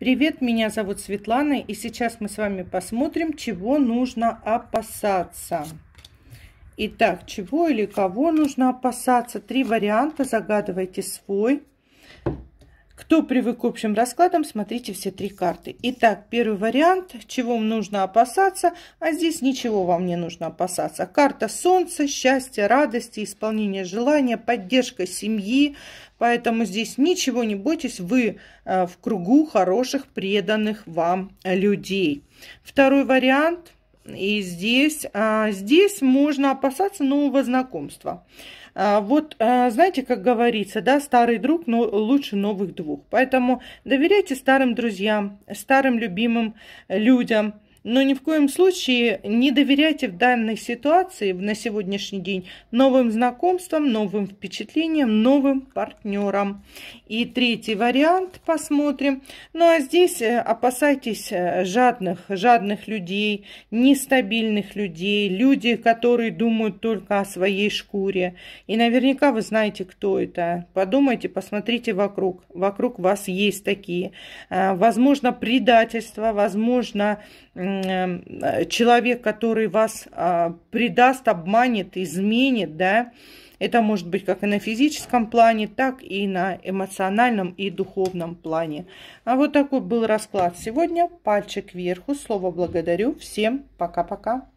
Привет, меня зовут Светлана, и сейчас мы с вами посмотрим, чего нужно опасаться. Итак, чего или кого нужно опасаться? Три варианта, загадывайте свой. Кто привык к общим раскладам, смотрите все три карты. Итак, первый вариант, чего вам нужно опасаться, а здесь ничего вам не нужно опасаться. Карта солнца, счастья, радости, исполнение желания, поддержка семьи. Поэтому здесь ничего не бойтесь, вы э, в кругу хороших, преданных вам людей. Второй вариант – и здесь, а, здесь можно опасаться нового знакомства. А, вот, а, знаете, как говорится, да, старый друг, но лучше новых двух. Поэтому доверяйте старым друзьям, старым любимым людям – но ни в коем случае не доверяйте в данной ситуации на сегодняшний день новым знакомствам, новым впечатлениям, новым партнерам. И третий вариант посмотрим. Ну а здесь э, опасайтесь э, жадных, жадных людей, нестабильных людей, людей, которые думают только о своей шкуре. И наверняка вы знаете, кто это. Подумайте, посмотрите вокруг. Вокруг вас есть такие. Э, возможно, предательство, возможно, Э, человек, который вас а, предаст, обманет, изменит, да, это может быть как и на физическом плане, так и на эмоциональном и духовном плане. А вот такой был расклад сегодня. Пальчик вверху. Слово благодарю. Всем пока-пока.